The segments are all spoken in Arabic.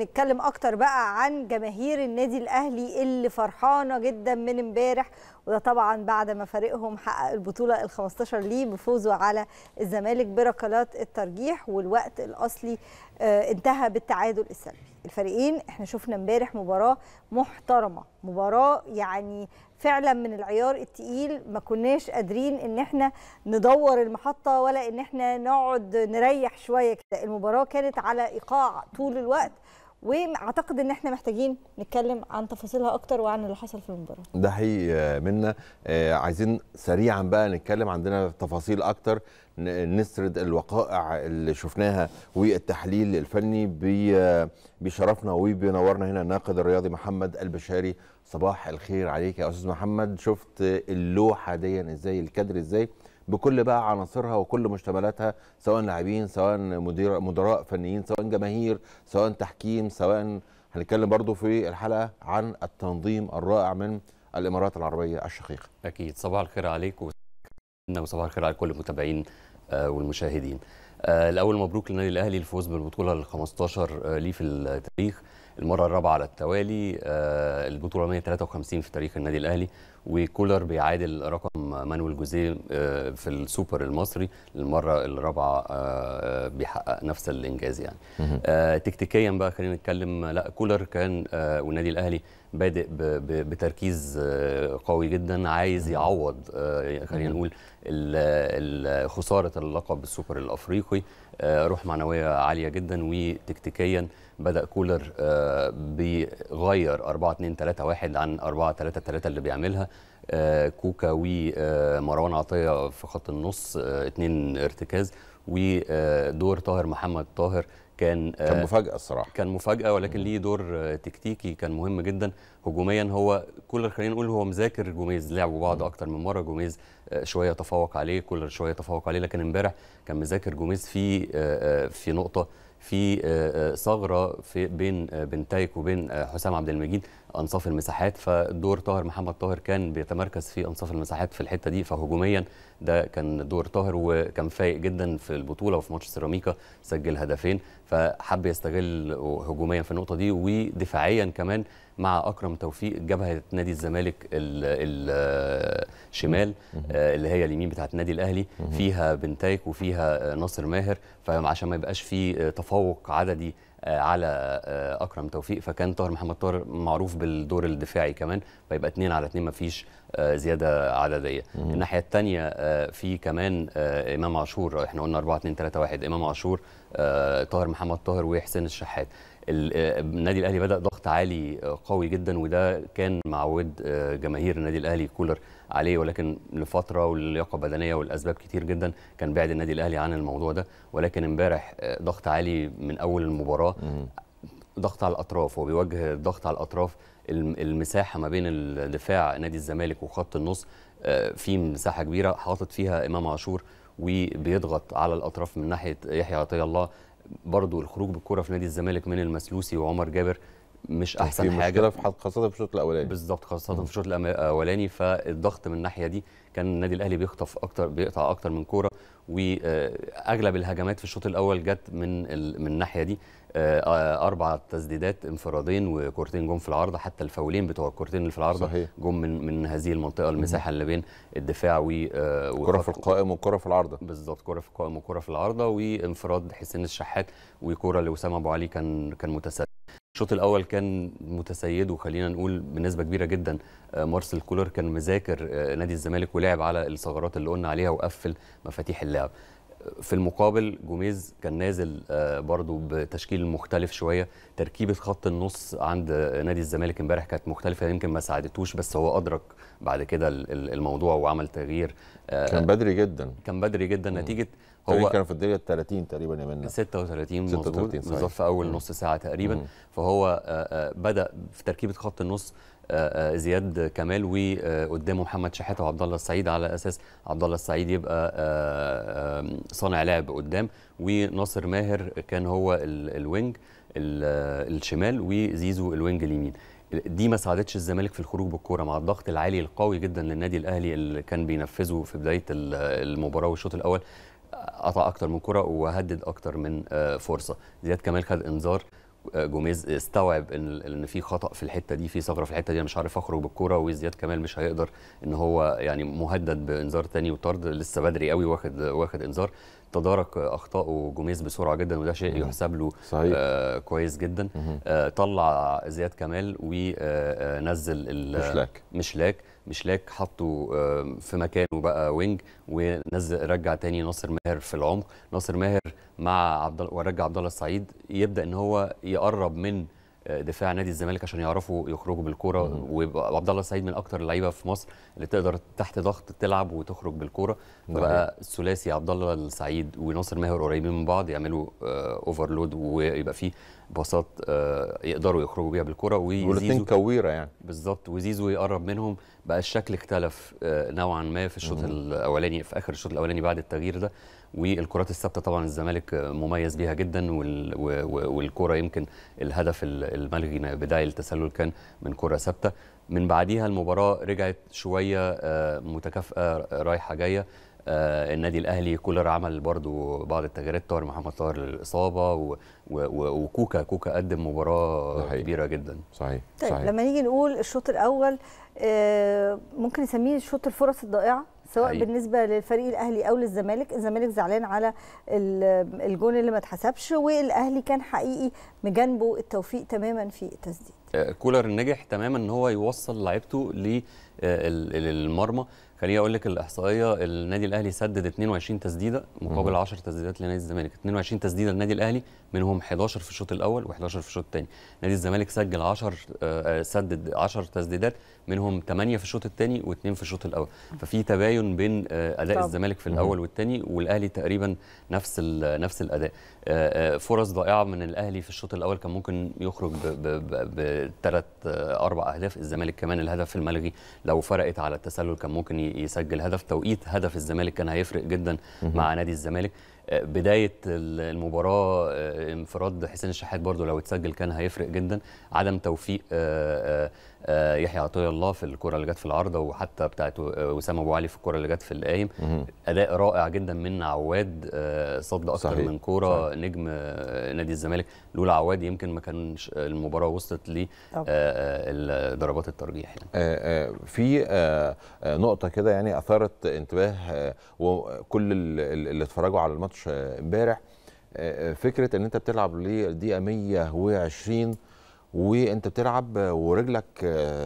نتكلم اكتر بقى عن جماهير النادي الاهلي اللي فرحانه جدا من امبارح وده طبعا بعد ما فريقهم حقق البطوله ال15 ليه بفوزه على الزمالك بركلات الترجيح والوقت الاصلي آه، انتهى بالتعادل السلبي الفريقين احنا شفنا امبارح مباراه محترمه مباراه يعني فعلا من العيار التقيل ما كناش قادرين ان احنا ندور المحطه ولا ان احنا نقعد نريح شويه كده المباراه كانت على ايقاع طول الوقت واعتقد ان احنا محتاجين نتكلم عن تفاصيلها اكتر وعن اللي حصل في المباراه ده حقيقي آه، منا آه، عايزين سريعا بقى نتكلم عندنا تفاصيل اكتر نسرد الوقائع اللي شفناها والتحليل الفني آه، بشرفنا وبينورنا هنا الناقد الرياضي محمد البشاري صباح الخير عليك يا استاذ محمد شفت اللوحه دي ازاي الكادر ازاي بكل بقى عناصرها وكل مشتملاتها سواء لاعبين سواء مدير مدراء فنيين سواء جماهير سواء تحكيم سواء هنتكلم برضو في الحلقه عن التنظيم الرائع من الامارات العربيه الشقيقه. اكيد صباح الخير عليك وصباح الخير على كل المتابعين آه، والمشاهدين. آه، الاول مبروك للنادي الاهلي الفوز بالبطوله ال 15 آه، ليه في التاريخ المره الرابعه على التوالي البطوله 153 في تاريخ النادي الاهلي وكولر بيعادل رقم مانويل جوزيه آه، في السوبر المصري للمره الرابعه آه، آه، بيحقق نفس الانجاز يعني تكتيكيا بقى خلينا نتكلم لا كولر كان والنادي الاهلي بادئ بتركيز قوي جدا عايز يعوض خلينا نقول خساره اللقب السوبر الافريقي روح معنويه عاليه جدا وتكتيكيا بدا كولر بيغير 4 2 3 1 عن 4 3 3 اللي بيعملها آه، كوكا ومروان آه، عطيه في خط النص اثنين آه، ارتكاز ودور طاهر محمد طاهر كان كان مفاجاه الصراحه كان مفاجاه ولكن ليه دور تكتيكي كان مهم جدا هجوميا هو كولر خلينا نقول هو مذاكر جوميز لعبوا بعض اكتر من مره جوميز شويه تفوق عليه كولر شويه تفوق عليه لكن امبارح كان مذاكر جوميز في في نقطه في ثغره في بين بنتايك وبين حسام عبد المجيد انصاف المساحات فدور طاهر محمد طاهر كان بيتمركز في انصاف المساحات في الحته دي فهجوميا ده كان دور طاهر وكان فايق جدا في البطوله وفي ماتش سيراميكا سجل هدفين فحب يستغل هجوميا في النقطه دي ودفاعيا كمان مع اكرم توفيق جبهه نادي الزمالك الشمال آه، اللي هي اليمين بتاعه النادي الاهلي فيها بنتايك وفيها ناصر ماهر فعشان ما يبقاش في تفوق عددي آه، على آه، اكرم توفيق فكان طاهر محمد طاهر معروف بالدور الدفاعي كمان فيبقى اثنين على اثنين ما فيش آه، زياده عدديه مم. الناحيه الثانيه في كمان امام عاشور احنا قلنا 4 2 3 1 امام عاشور طاهر محمد طاهر وحسين الشحات آه، النادي الاهلي بدا ضغط عالي آه، قوي جدا وده كان معود آه، جماهير النادي الاهلي كولر عليه ولكن لفتره واللياقه بدنيه والاسباب كتير جدا كان بعد النادي الاهلي عن الموضوع ده ولكن امبارح ضغط عالي من اول المباراه ضغط على الاطراف وبيوجه الضغط على الاطراف المساحه ما بين الدفاع نادي الزمالك وخط النص في مساحه كبيره حاطط فيها امام عاشور وبيضغط على الاطراف من ناحيه يحيى عطيه الله برضو الخروج بالكره في نادي الزمالك من المسلوسي وعمر جابر مش احسن في حاجه مشكله خاصه في الشوط الاولاني بالظبط خاصه في الشوط الاولاني فالضغط من الناحيه دي كان النادي الاهلي بيخطف اكتر بيقطع اكتر من كوره واغلب الهجمات في الشوط الاول جت من من الناحيه دي آه، اربع تسديدات انفرادين وكورتين جم في العارضه حتى الفاولين بتوع الكورتين اللي في العارضه صحيح. جم من من هذه المنطقه المساحه اللي بين الدفاع و آه، كره في القائم وكره في العارضه بالظبط كره في القائم وكره في العارضه وانفراد حسين الشحات وكره لاسامه ابو علي كان كان متسدد الشوط الاول كان متسيده وخلينا نقول بنسبه كبيره جدا آه، مارسيل كولر كان مذاكر آه، نادي الزمالك ولعب على الثغرات اللي قلنا عليها وقفل مفاتيح اللعب في المقابل جوميز كان نازل آه، برضو بتشكيل مختلف شويه تركيبه خط النص عند نادي الزمالك امبارح كانت مختلفه يمكن ما ساعدتوش بس هو ادرك بعد كده الموضوع وعمل تغيير كان بدري جدا كان بدري جدا نتيجه هو كان في الدقيقه 30 تقريبا يا منى 36 مظبوط بالظبط في اول نص ساعه تقريبا مم. فهو آه، آه، بدا في تركيبه خط النص آه، زياد كمال وقدامه محمد شحاته وعبد الله السعيد على اساس عبد الله السعيد يبقى صانع لعب قدام وناصر ماهر كان هو الوينج الشمال وزيزو الوينج اليمين دي ما ساعدتش الزمالك في الخروج بالكوره مع الضغط العالي القوي جدا للنادي الاهلي اللي كان بينفذه في بدايه المباراه والشوط الاول قطع اكتر من كره وهدد اكتر من آه، فرصه زياد كمال خد انذار آه، جوميز استوعب ان ان في خطا في الحته دي في ثغره في الحته دي انا مش عارف اخرج بالكوره وزياد كمال مش هيقدر ان هو يعني مهدد بانذار تاني وطرد لسه بدري قوي واخد واخد انذار تدارك اخطائه جوميز بسرعه جدا وده شيء يحسب له صحيح. آه كويس جدا آه طلع زياد كمال ونزل آه، مشلاك مشلاك مشلاك حطه آه، في مكانه بقى وينج ونزل رجع تاني ناصر ماهر في العمق ناصر ماهر مع عبد ورجع عبد الله السعيد يبدا ان هو يقرب من آه، دفاع نادي الزمالك عشان يعرفوا يخرجوا بالكوره وعبد الله السعيد من اكتر اللعيبه في مصر اللي تقدر تحت ضغط تلعب وتخرج بالكوره فبقى الثلاثي عبد الله السعيد وناصر ماهر قريبين من بعض يعملوا اوفرلود آه، ويبقى فيه باصات آه، يقدروا يخرجوا بيها بالكره وزيزو كويره يعني بالظبط وزيزو يقرب منهم بقى الشكل اختلف آه، نوعا ما في الشوط الاولاني في اخر الشوط الاولاني بعد التغيير ده والكرات الثابته طبعا الزمالك آه، مميز بيها جدا والكره يمكن الهدف الملغي بدايه التسلل كان من كره ثابته من بعديها المباراه رجعت شويه متكافئه رايحه جايه آه، النادي الاهلي كولر عمل برضو بعض التغييرات طاهر محمد طاهر للاصابه وكوكا كوكا قدم مباراه صحيح. كبيره جدا صحيح طيب صحيح. لما نيجي نقول الشوط الاول آه، ممكن نسميه شوط الفرص الضائعه سواء حقيقي. بالنسبه للفريق الاهلي او للزمالك الزمالك زعلان على الجون اللي ما اتحسبش والاهلي كان حقيقي مجانبه التوفيق تماما في التسديد كولر نجح تماما ان هو يوصل لعيبته للمرمى آه، خليني اقول لك الاحصائيه النادي الاهلي سدد 22 تسديده مقابل 10 تسديدات لنادي الزمالك 22 تسديده للنادي الاهلي منهم 11 في الشوط الاول و11 في الشوط الثاني نادي الزمالك سجل 10 آه، آه، سدد 10 تسديدات منهم 8 في الشوط الثاني و2 في الشوط الاول ففي تباين بين اداء طب. الزمالك في الاول والثاني والاهلي تقريبا نفس نفس الاداء فرص ضائعه من الاهلي في الشوط الاول كان ممكن يخرج ب ب ب ثلاث آه، اربع اهداف الزمالك كمان الهدف الملغي لو فرقت على التسلل كان ممكن يسجل هدف توقيت هدف الزمالك كان هيفرق جدا مع نادي الزمالك آه، بدايه المباراه آه، انفراد حسين الشحات برضو لو اتسجل كان هيفرق جدا عدم توفيق آه، يحيى عطيه الله في الكره اللي جت في العارضه وحتى بتاعت آه، وسام ابو علي في الكره اللي جت في القايم اداء رائع جدا من عواد آه، صد اكتر صحيح. من كوره صحيح. نجم نادي الزمالك لولا عواد يمكن ما كانش المباراه وصلت لضربات الترجيح يعني. في نقطه كده يعني اثارت انتباه وكل اللي اتفرجوا على الماتش امبارح فكره ان انت بتلعب للدقيقة 120 وانت بتلعب ورجلك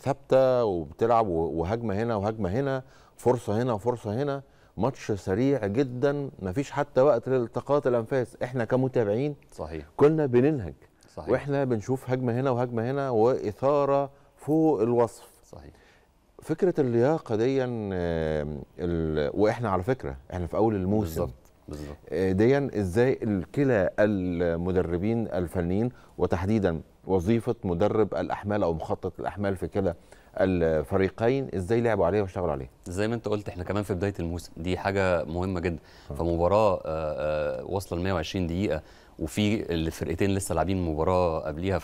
ثابته وبتلعب وهجمه هنا وهجمه هنا فرصه هنا وفرصه هنا ماتش سريع جدا مفيش حتى وقت لالتقاط الانفاس احنا كمتابعين صحيح كنا بننهج صحيح. واحنا بنشوف هجمه هنا وهجمه هنا واثاره فوق الوصف صحيح فكره اللياقه دي آه، واحنا على فكره احنا في اول الموسم بالظبط بالظبط آه، ازاي كلا المدربين الفنيين وتحديدا وظيفه مدرب الاحمال او مخطط الاحمال في كلا الفريقين ازاي لعبوا عليها واشتغلوا عليها زي ما انت قلت احنا كمان في بدايه الموسم دي حاجه مهمه جدا فمباراه آه، آه، واصله ل 120 دقيقه وفي الفرقتين لسه لاعبين مباراه قبليها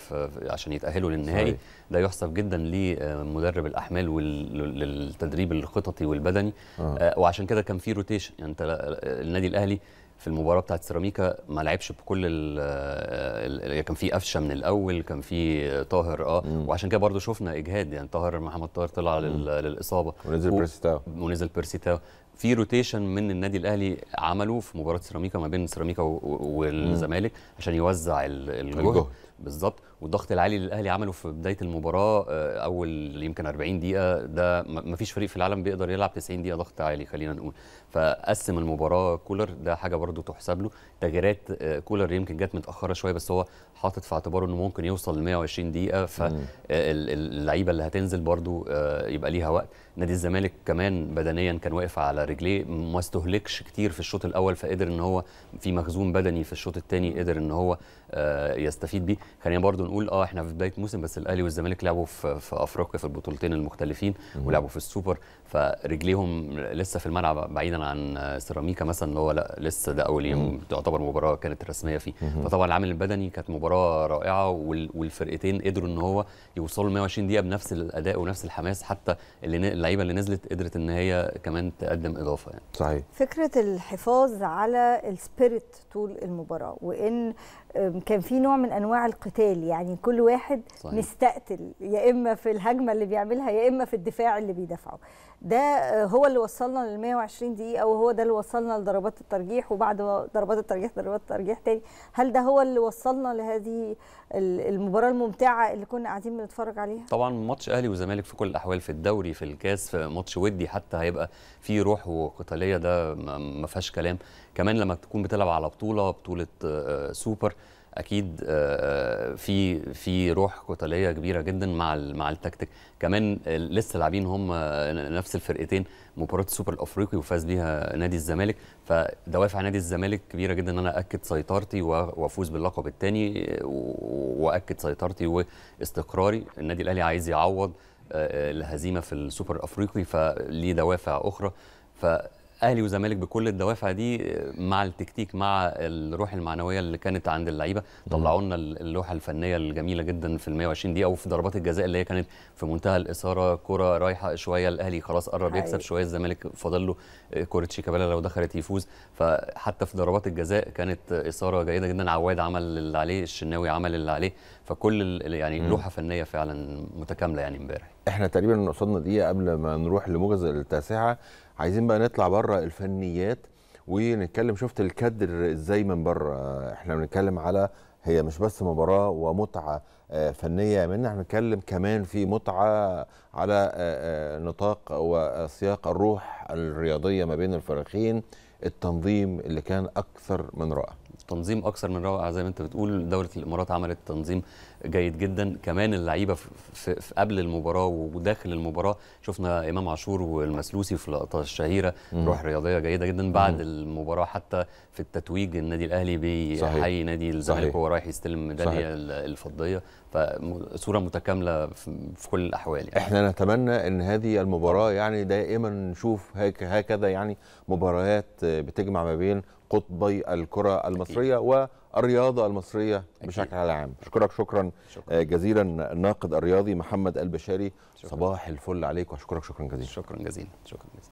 عشان يتاهلوا للنهائي ده يحسب جدا لمدرب آه، الاحمال وللتدريب الخططي والبدني آه. وعشان كده كان في روتيشن يعني انت النادي الاهلي في المباراه بتاعه سيراميكا ما لعبش بكل الـ الـ كان في قفشه من الاول كان في طاهر اه مم. وعشان كده برضو شفنا اجهاد يعني طاهر محمد طاهر طلع للاصابه ونزل و... بيرسيتاو ونزل بيرسيتاو في روتيشن من النادي الاهلي عمله في مباراه سيراميكا ما بين سيراميكا والزمالك عشان يوزع الجهد بالظبط والضغط العالي للاهلي عمله في بدايه المباراه آه، اول يمكن 40 دقيقه ده ما فيش فريق في العالم بيقدر يلعب 90 دقيقه ضغط عالي خلينا نقول فقسم المباراه كولر ده حاجه برده تحسب له تغييرات آه، كولر يمكن جت متاخره شويه بس هو حاطط في اعتباره انه ممكن يوصل ل 120 دقيقه فاللعيبه آه، اللي هتنزل برده يبقى ليها وقت نادي الزمالك كمان بدنيا كان واقف على رجليه ما استهلكش كتير في الشوط الاول فقدر ان هو في مخزون بدني في الشوط الثاني قدر ان هو آه، يستفيد بيه خلينا برضو نقول اه احنا في بدايه موسم بس الاهلي والزمالك لعبوا في, في افريقيا في البطولتين المختلفين ولعبوا في السوبر فرجليهم لسه في الملعب بعيدا عن سيراميكا مثلا اللي هو لا لسه ده اول يوم تعتبر مباراه كانت رسميه فيه فطبعا العامل البدني كانت مباراه رائعه والفرقتين قدروا ان هو يوصلوا 120 دقيقه بنفس الاداء ونفس الحماس حتى اللي اللعيبه اللي نزلت قدرت ان هي كمان تقدم اضافه يعني صحيح فكره الحفاظ على السبيريت طول المباراه وان كان في نوع من انواع القتال يعني كل واحد صحيح. مستقتل يا اما في الهجمه اللي بيعملها يا اما في الدفاع اللي بيدافعه ده هو اللي وصلنا لل 120 دقيقه وهو ده اللي وصلنا لضربات الترجيح وبعد ضربات الترجيح ضربات الترجيح تاني هل ده هو اللي وصلنا لهذه المباراه الممتعه اللي كنا قاعدين بنتفرج عليها طبعا ماتش اهلي وزمالك في كل الاحوال في الدوري في الكاس في ماتش ودي حتى هيبقى فيه روح وقتاليه ده ما فيهاش كلام كمان لما تكون بتلعب على بطوله بطوله آه، آه، سوبر اكيد آه، في في روح قتاليه كبيره جدا مع مع التكتيك كمان لسه لاعبين هم نفس الفرقتين مباراه السوبر الافريقي وفاز بيها نادي الزمالك فدوافع نادي الزمالك كبيره جدا ان انا اكد سيطرتي وافوز باللقب الثاني واكد سيطرتي واستقراري النادي الاهلي عايز يعوض الهزيمه في السوبر الافريقي فليه دوافع اخرى ف اهلي وزمالك بكل الدوافع دي مع التكتيك مع الروح المعنويه اللي كانت عند اللعيبه طلعوا لنا اللوحه الفنيه الجميله جدا في ال 120 دقيقه وفي ضربات الجزاء اللي هي كانت في منتهى الاثاره كره رايحه شويه الاهلي خلاص قرب يكسب شويه الزمالك فاضل له آه، كره شيكابالا لو دخلت يفوز فحتى في ضربات الجزاء كانت اثاره جيده جدا عواد عمل اللي عليه الشناوي عمل اللي عليه فكل يعني لوحه فنيه فعلا متكامله يعني امبارح احنا تقريبا قصادنا دقيقه قبل ما نروح لموجز التاسعه عايزين بقى نطلع بره الفنيات ونتكلم شفت الكادر ازاي من بره احنا بنتكلم على هي مش بس مباراه ومتعه آه، فنيه منها احنا بنتكلم كمان في متعه على آه، آه، نطاق وسياق الروح الرياضيه ما بين الفريقين التنظيم اللي كان اكثر من رائع تنظيم اكثر من رائع زي ما انت بتقول دوله الامارات عملت تنظيم جيد جدا كمان اللعيبه في, قبل المباراه وداخل المباراه شفنا امام عاشور والمسلوسي في لقطه الشهيره روح رياضيه جيده جدا بعد مم. المباراه حتى في التتويج النادي الاهلي بيحيي نادي الزمالك وهو رايح يستلم الميداليه الفضيه فصوره متكامله في كل الاحوال يعني. احنا نتمنى ان هذه المباراه يعني دائما نشوف هكذا يعني مباريات بتجمع ما بين قطبي الكره المصريه إيه. و الرياضه المصريه بشكل عام اشكرك شكرا, شكرا. آه، جزيلا الناقد الرياضي محمد البشاري صباح الفل عليك واشكرك شكرا جزيلا شكرا جزيلا شكرا جزيلا